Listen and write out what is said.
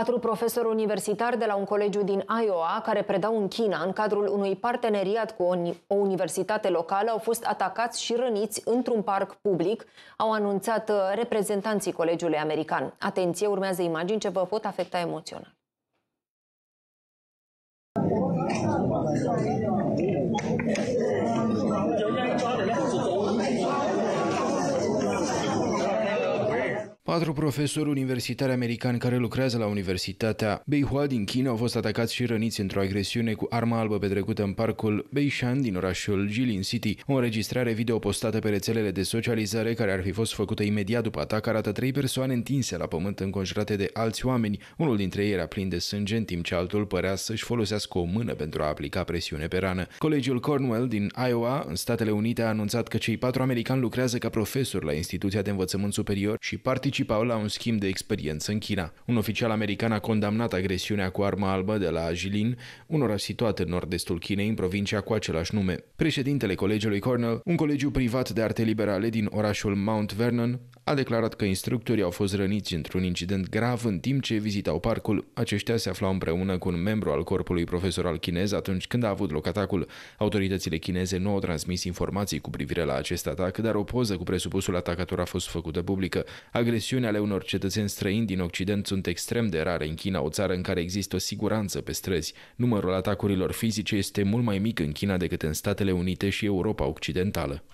Patru profesori universitari de la un colegiu din Iowa, care predau în China în cadrul unui parteneriat cu o universitate locală, au fost atacați și răniți într-un parc public, au anunțat uh, reprezentanții colegiului american. Atenție, urmează imagini ce vă pot afecta emoțional. Thank you. Patru profesori universitari americani care lucrează la Universitatea Beihua din China au fost atacați și răniți într-o agresiune cu arma albă petrecută în parcul Beishan din orașul Jilin City. O înregistrare video postată pe rețelele de socializare care ar fi fost făcută imediat după atac arată trei persoane întinse la pământ înconjurate de alți oameni. Unul dintre ei era plin de sânge, în timp ce altul părea să-și folosească o mână pentru a aplica presiune pe rană. Colegiul Cornwell din Iowa, în Statele Unite, a anunțat că cei patru americani lucrează ca profesori la instituția de învățământ superior și participă participau la un schimb de experiență în China. Un oficial american a condamnat agresiunea cu armă albă de la Jilin, unora situată în nord-estul Chinei, în provincia cu același nume. Președintele Colegiului Cornell, un colegiu privat de arte liberale din orașul Mount Vernon, a declarat că instructorii au fost răniți într-un incident grav în timp ce vizitau parcul. Aceștia se aflau împreună cu un membru al corpului profesoral chinez atunci când a avut loc atacul. Autoritățile chineze nu au transmis informații cu privire la acest atac, dar o poză cu presupusul atacator a fost făcută publică. Agresiunea agresiuni ale unor cetățeni străini din Occident sunt extrem de rare în China, o țară în care există o siguranță pe străzi. Numărul atacurilor fizice este mult mai mic în China decât în Statele Unite și Europa Occidentală.